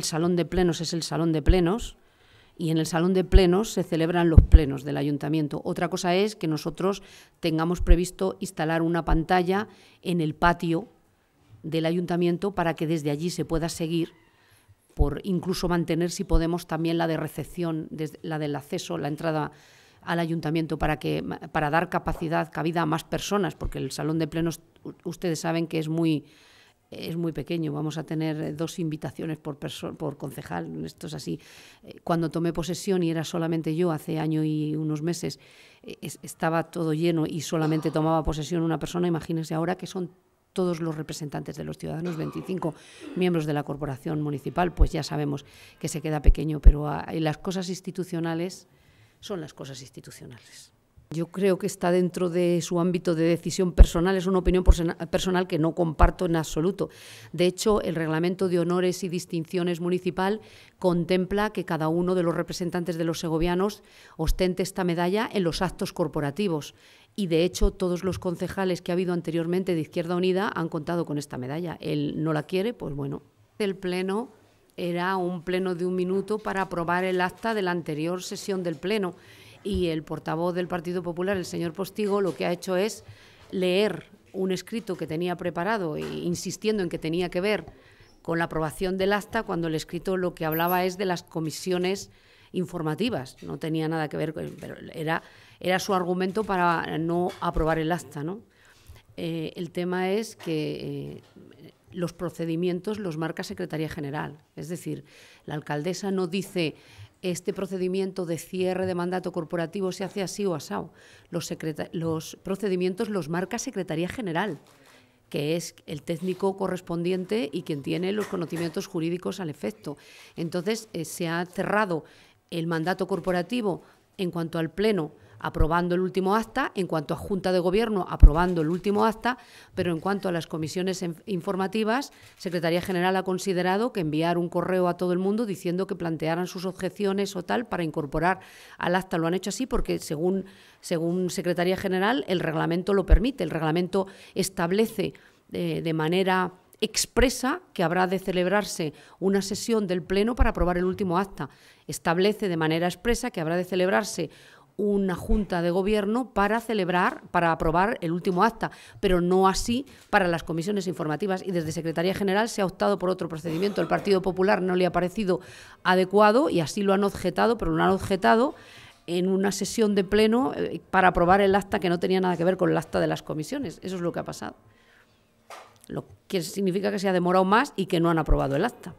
el salón de plenos es el salón de plenos y en el salón de plenos se celebran los plenos del ayuntamiento. Otra cosa es que nosotros tengamos previsto instalar una pantalla en el patio del ayuntamiento para que desde allí se pueda seguir por incluso mantener si podemos también la de recepción, la del acceso, la entrada al ayuntamiento para que para dar capacidad cabida a más personas, porque el salón de plenos ustedes saben que es muy es muy pequeño. Vamos a tener eh, dos invitaciones por, concejal, esto es así. Eh, cuando tomé posesión y era solamente yo hace año y unos meses, eh, estaba todo lleno y solamente ah. tomaba posesión una persona. Imagínense ahora que son todos los representantes de los ciudadanos, 25 miembros de la corporación municipal, pues ya sabemos que se queda pequeño, pero ah, las cosas institucionales son las cosas institucionales. Yo creo que está dentro de su ámbito de decisión personal, es una opinión personal que no comparto en absoluto. De hecho, el reglamento de honores y distinciones municipal contempla que cada uno de los representantes de los segovianos ostente esta medalla en los actos corporativos y de hecho todos los concejales que ha habido anteriormente de Izquierda Unida han contado con esta medalla. Él no la quiere, pues bueno. El pleno era un pleno de un minuto para aprobar el acta de la anterior sesión del pleno y el portavoz del Partido Popular, el señor Postigo, lo que ha hecho es leer un escrito que tenía preparado e insistiendo en que tenía que ver con la aprobación del acta cuando el escrito lo que hablaba es de las comisiones informativas, no tenía nada que ver era era su argumento para no aprobar el acta, ¿no? Eh, el tema es que eh, los procedimientos los marca Secretaría General. Es decir, la alcaldesa no dice este procedimiento de cierre de mandato corporativo se hace así o asado. Los, los procedimientos los marca Secretaría General, que es el técnico correspondiente y quien tiene los conocimientos jurídicos al efecto. Entonces, eh, se ha cerrado el mandato corporativo en cuanto al Pleno aprobando el último acta, en cuanto a Junta de Gobierno aprobando el último acta, pero en cuanto a las comisiones informativas, Secretaría General ha considerado que enviar un correo a todo el mundo diciendo que plantearan sus objeciones o tal para incorporar al acta. Lo han hecho así porque, según, según Secretaría General, el reglamento lo permite. El reglamento establece eh, de manera expresa que habrá de celebrarse una sesión del Pleno para aprobar el último acta. Establece de manera expresa que habrá de celebrarse una junta de gobierno para celebrar, para aprobar el último acta, pero no así para las comisiones informativas. Y desde Secretaría General se ha optado por otro procedimiento. El Partido Popular no le ha parecido adecuado y así lo han objetado, pero lo han objetado en una sesión de pleno eh, para aprobar el acta que no tenía nada que ver con el acta de las comisiones. Eso es lo que ha pasado. Lo que significa que se ha demorado más y que no han aprobado el acta.